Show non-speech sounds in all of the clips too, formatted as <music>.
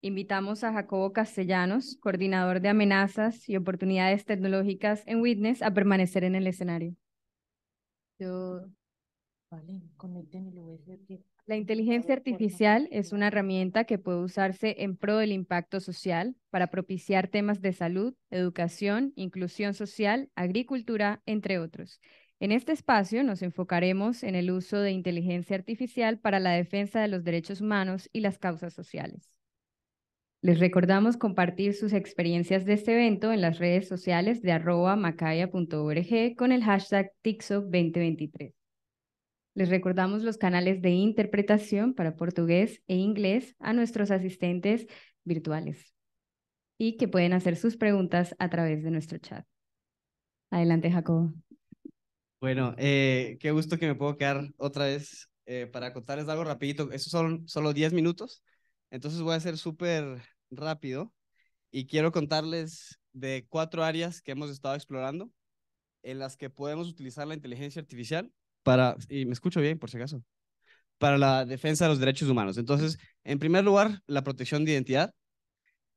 Invitamos a Jacobo Castellanos, coordinador de amenazas y oportunidades tecnológicas en Witness, a permanecer en el escenario. La inteligencia artificial es una herramienta que puede usarse en pro del impacto social para propiciar temas de salud, educación, inclusión social, agricultura, entre otros. En este espacio nos enfocaremos en el uso de inteligencia artificial para la defensa de los derechos humanos y las causas sociales. Les recordamos compartir sus experiencias de este evento en las redes sociales de arroba macaya.org con el hashtag TIXO2023. Les recordamos los canales de interpretación para portugués e inglés a nuestros asistentes virtuales y que pueden hacer sus preguntas a través de nuestro chat. Adelante, Jacobo. Bueno, eh, qué gusto que me puedo quedar otra vez eh, para contarles algo rapidito. Esos son solo 10 minutos. Entonces voy a ser súper rápido y quiero contarles de cuatro áreas que hemos estado explorando en las que podemos utilizar la inteligencia artificial para, y me escucho bien por si acaso, para la defensa de los derechos humanos. Entonces, en primer lugar, la protección de identidad.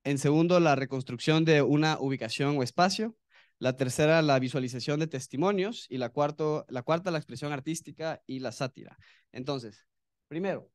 En segundo, la reconstrucción de una ubicación o espacio. La tercera, la visualización de testimonios. Y la, cuarto, la cuarta, la expresión artística y la sátira. Entonces, primero,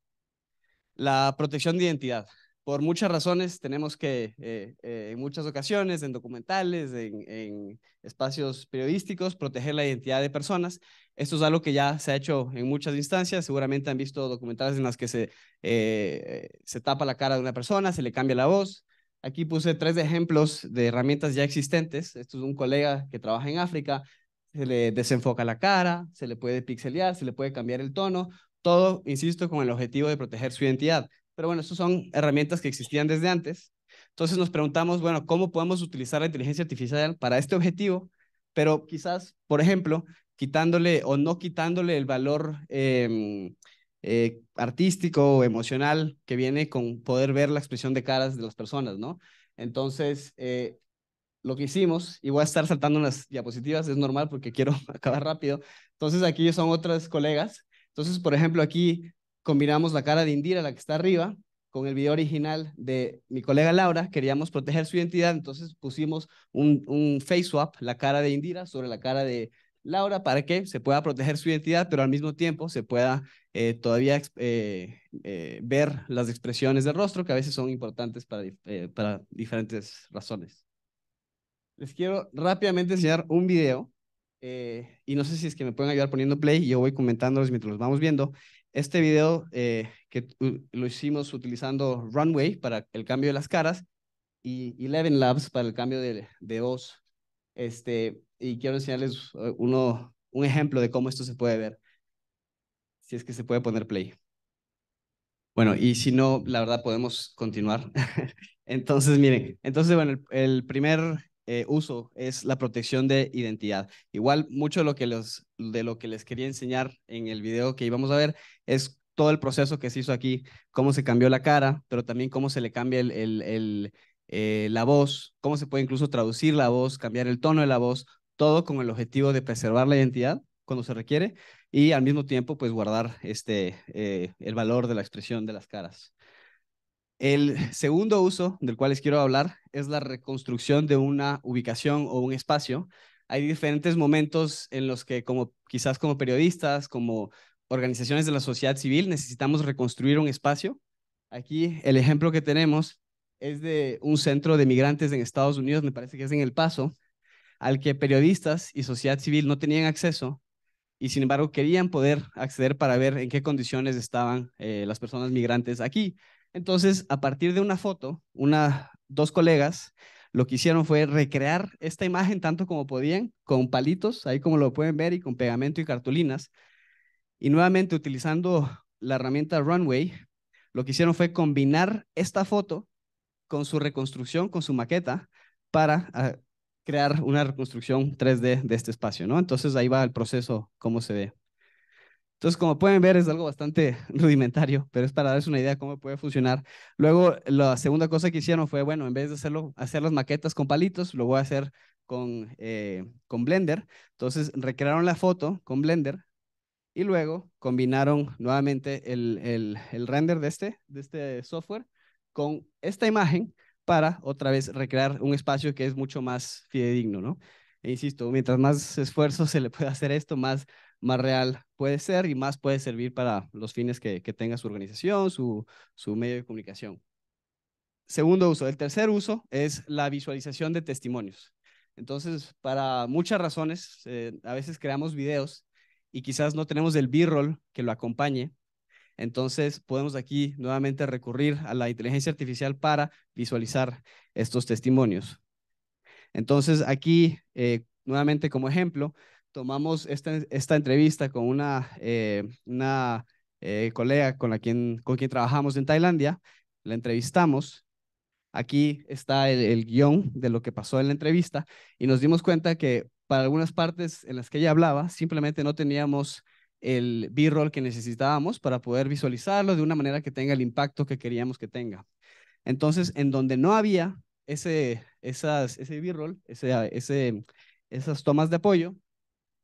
la protección de identidad. Por muchas razones tenemos que, eh, eh, en muchas ocasiones, en documentales, en, espacios periodísticos, proteger la identidad de personas. Esto es algo que ya se ha hecho en muchas instancias. Seguramente han visto documentales en las que se, eh, se tapa la cara de una persona, se le cambia la voz. Aquí puse tres ejemplos de herramientas ya existentes. Esto es un colega que trabaja en África, se le desenfoca la cara, se le puede pixelear, se le puede cambiar el tono, todo, insisto, con el objetivo de proteger su identidad. Pero bueno, estas son herramientas que existían desde antes. Entonces nos preguntamos, bueno, ¿cómo podemos utilizar la inteligencia artificial para este objetivo? Pero quizás, por ejemplo, quitándole o no quitándole el valor em, eh, artístico o emocional que viene con poder ver la expresión de caras de las personas, ¿no? Entonces, eh, lo que hicimos, y voy a estar saltando unas diapositivas, es normal porque quiero <laughs> acabar rápido. Entonces, aquí son otras colegas entonces, por ejemplo, aquí combinamos la cara de Indira, la que está arriba, con el video original de mi colega Laura. Queríamos proteger su identidad, entonces pusimos un, face swap, la cara de Indira sobre la cara de Laura, para que se pueda proteger su identidad, pero al mismo tiempo se pueda eh, todavía eh, eh, ver las expresiones del rostro, que a veces son importantes para, para diferentes razones. Les quiero rápidamente enseñar un video eh, y no sé si es que me pueden ayudar poniendo play, y yo voy comentándoles mientras los vamos viendo. Este video eh, que lo hicimos utilizando Runway para el cambio de las caras y Eleven Labs para el cambio de, voz. Este, y quiero enseñarles eh, uno, un ejemplo de cómo esto se puede ver. Si es que se puede poner play. Bueno, y si no, la verdad podemos continuar. <laughs> entonces, miren, entonces, bueno, el, el primer eh, uso es la protección de identidad. Igual, mucho de lo, que de lo que les quería enseñar en el video que íbamos a ver es todo el proceso que se hizo aquí, cómo se cambió la cara, pero también cómo se le cambia el, eh, la voz, cómo se puede incluso traducir la voz, cambiar el tono de la voz, todo con el objetivo de preservar la identidad cuando se requiere y al mismo tiempo pues guardar este, eh, el valor de la expresión de las caras. El segundo uso del cual les quiero hablar es la reconstrucción de una ubicación o un espacio. Hay diferentes momentos en los que como quizás como periodistas, como organizaciones de la sociedad civil necesitamos reconstruir un espacio. Aquí el ejemplo que tenemos es de un centro de migrantes en Estados Unidos, me parece que es en El Paso, al que periodistas y sociedad civil no tenían acceso y sin embargo querían poder acceder para ver en qué condiciones estaban eh, las personas migrantes aquí. Entonces, a partir de una foto, una, dos colegas lo que hicieron fue recrear esta imagen tanto como podían, con palitos, ahí como lo pueden ver, y con pegamento y cartulinas. Y nuevamente utilizando la herramienta Runway, lo que hicieron fue combinar esta foto con su reconstrucción, con su maqueta, para ah, crear una reconstrucción 3D de este espacio, ¿no? Entonces ahí va el proceso, cómo se ve. Entonces, como pueden ver, es algo bastante <laughs> rudimentario, pero es para darles una idea cómo puede funcionar. Luego, la segunda cosa que hicieron fue, bueno, en vez de hacerlo, hacer las maquetas con palitos, lo voy a hacer con, eh, con Blender. Entonces, recrearon la foto con Blender y luego combinaron nuevamente el, render de este, de este software con esta imagen para otra vez recrear un espacio que es mucho más fidedigno, ¿no? E insisto, mientras más esfuerzo <laughs> se le pueda hacer esto, más más real puede ser y más puede servir para los fines que, que tenga su organización, su, su medio de comunicación. Segundo uso. El tercer uso es la visualización de testimonios. Entonces, para muchas razones, eh, a veces creamos videos y quizás no tenemos el B-roll que lo acompañe. Entonces, podemos aquí nuevamente recurrir a la inteligencia artificial para visualizar estos testimonios. Entonces, aquí, eh, nuevamente como ejemplo, tomamos esta, esta entrevista con una, eh, una eh, colega con, la quien, con quien trabajamos en Tailandia, la entrevistamos. Aquí está el, el guión de lo que pasó en la entrevista y nos dimos cuenta que para algunas partes en las que ella hablaba simplemente no teníamos el B-roll que necesitábamos para poder visualizarlo de una manera que tenga el impacto que queríamos que tenga. Entonces, en donde no había ese, esas, ese B-roll, ese, ese, esas tomas de apoyo,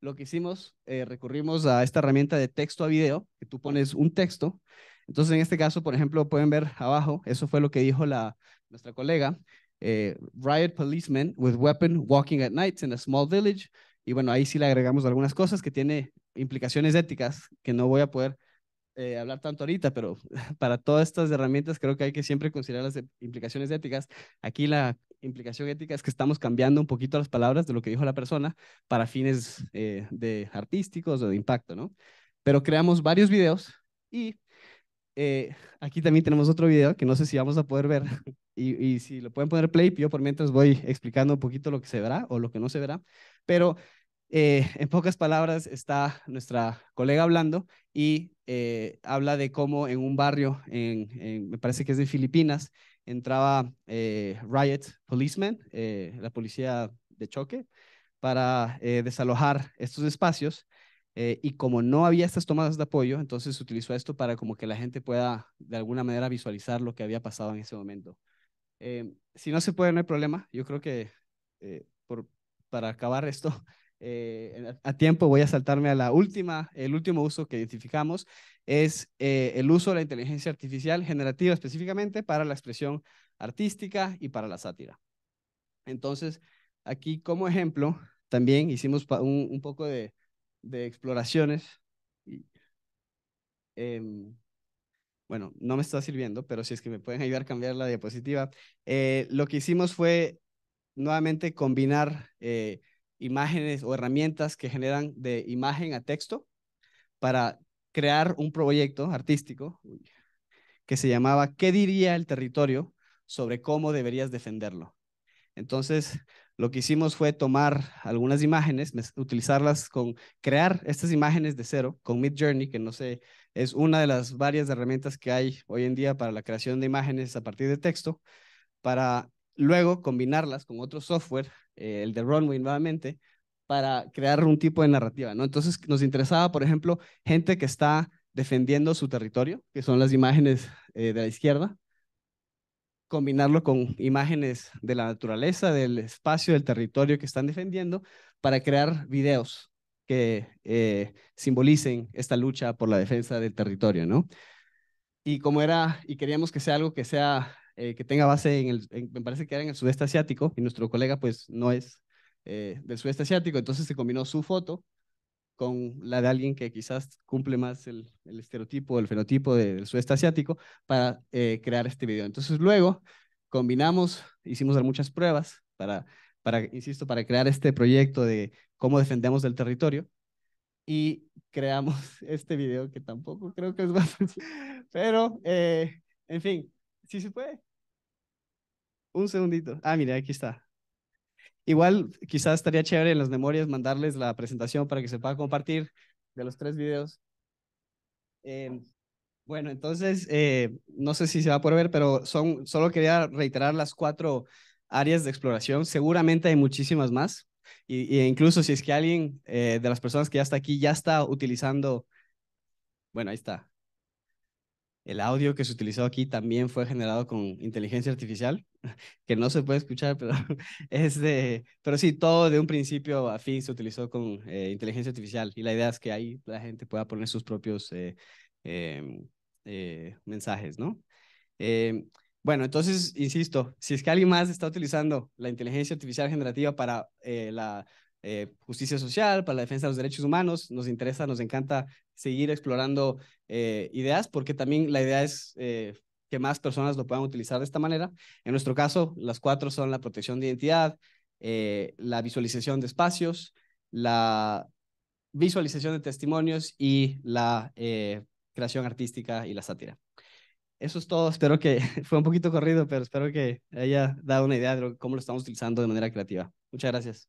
lo que hicimos, eh, recurrimos a esta herramienta de texto a video, que tú pones un texto. Entonces, en este caso, por ejemplo, pueden ver abajo, eso fue lo que dijo la, nuestra colega, eh, riot Policeman with weapon walking at nights in a small village. Y bueno, ahí sí le agregamos algunas cosas que tiene implicaciones éticas que no voy a poder eh, hablar tanto ahorita, pero <laughs> para todas estas herramientas creo que hay que siempre considerar las implicaciones éticas. Aquí la implicación ética es que estamos cambiando un poquito las palabras de lo que dijo la persona para fines eh, de artísticos o de impacto, ¿no? Pero creamos varios videos y eh, aquí también tenemos otro video que no sé si vamos a poder ver <laughs> y, y si lo pueden poner play, yo por mientras voy explicando un poquito lo que se verá o lo que no se verá, pero eh, en pocas palabras, está nuestra colega hablando y eh, habla de cómo en un barrio, en, me parece que es de Filipinas, entraba eh, riot policemen, la policía de choque, para desalojar estos espacios. y como no había estas tomadas de apoyo, entonces se utilizó esto para como que la gente pueda de alguna manera visualizar lo que había pasado en ese momento. Em, si no se puede, no hay problema. Yo creo que para acabar esto, eh, a tiempo, voy a saltarme a la última, el último uso que identificamos es eh, el uso de la inteligencia artificial generativa específicamente para la expresión artística y para la sátira. Entonces, aquí como ejemplo, también hicimos un, poco de, exploraciones. Em, bueno, no me está sirviendo, pero si es que me pueden ayudar a cambiar la diapositiva. Eh, lo que hicimos fue nuevamente combinar eh, imágenes o herramientas que generan de imagen a texto para crear un proyecto artístico que se llamaba ¿Qué diría el territorio sobre cómo deberías defenderlo? Entonces, lo que hicimos fue tomar algunas imágenes, utilizarlas con crear estas imágenes de cero con Mid Journey, que no sé, es una de las varias herramientas que hay hoy en día para la creación de imágenes a partir de texto, para luego combinarlas con otro software, eh, el de Runway nuevamente, para crear un tipo de narrativa, ¿no? Entonces nos interesaba, por ejemplo, gente que está defendiendo su territorio, que son las imágenes eh, de la izquierda, combinarlo con imágenes de la naturaleza, del espacio, del territorio que están defendiendo, para crear videos que eh, simbolicen esta lucha por la defensa del territorio, ¿no? Y como era, y queríamos que sea algo que sea eh, que tenga base en el, me parece que era en el sudeste asiático, y nuestro colega pues no es eh, del sudeste asiático, entonces se combinó su foto con la de alguien que quizás cumple más el, el estereotipo, el fenotipo del sudeste asiático para eh, crear este video. Entonces luego combinamos, hicimos muchas pruebas para, para, insisto, para crear este proyecto de cómo defendemos el territorio y creamos <laughs> este video que tampoco creo que es <laughs> más, pero en fin, Sí se puede. Un segundito. Ah, mire, aquí está. Igual, quizás estaría chévere en las memorias mandarles la presentación para que se pueda compartir de los tres videos. Em, bueno, entonces, eh, no sé si se va a poder ver, pero son, solo quería reiterar las cuatro áreas de exploración. Seguramente hay muchísimas más. Y, incluso si es que alguien eh, de las personas que ya está aquí ya está utilizando, bueno, ahí está, el audio que se utilizó aquí también fue generado con inteligencia artificial, <laughs> que no se puede escuchar, pero <laughs> es de, pero sí, todo de un principio a fin se utilizó con eh, inteligencia artificial y la idea es que ahí la gente pueda poner sus propios eh, em, eh, mensajes, ¿no? Em, bueno, entonces, insisto, si es que alguien más está utilizando la inteligencia artificial generativa para la justicia social, para la defensa de los derechos humanos, nos interesa, nos encanta seguir explorando eh, ideas, porque también la idea es eh, que más personas lo puedan utilizar de esta manera. En nuestro caso, las cuatro son la protección de identidad, eh, la visualización de espacios, la visualización de testimonios y la creación artística y la sátira. Eso es todo. Espero que <laughs> fue un poquito corrido, pero espero que haya dado una idea de cómo lo estamos utilizando de manera creativa. Muchas gracias.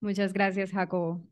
Muchas gracias, Jacobo.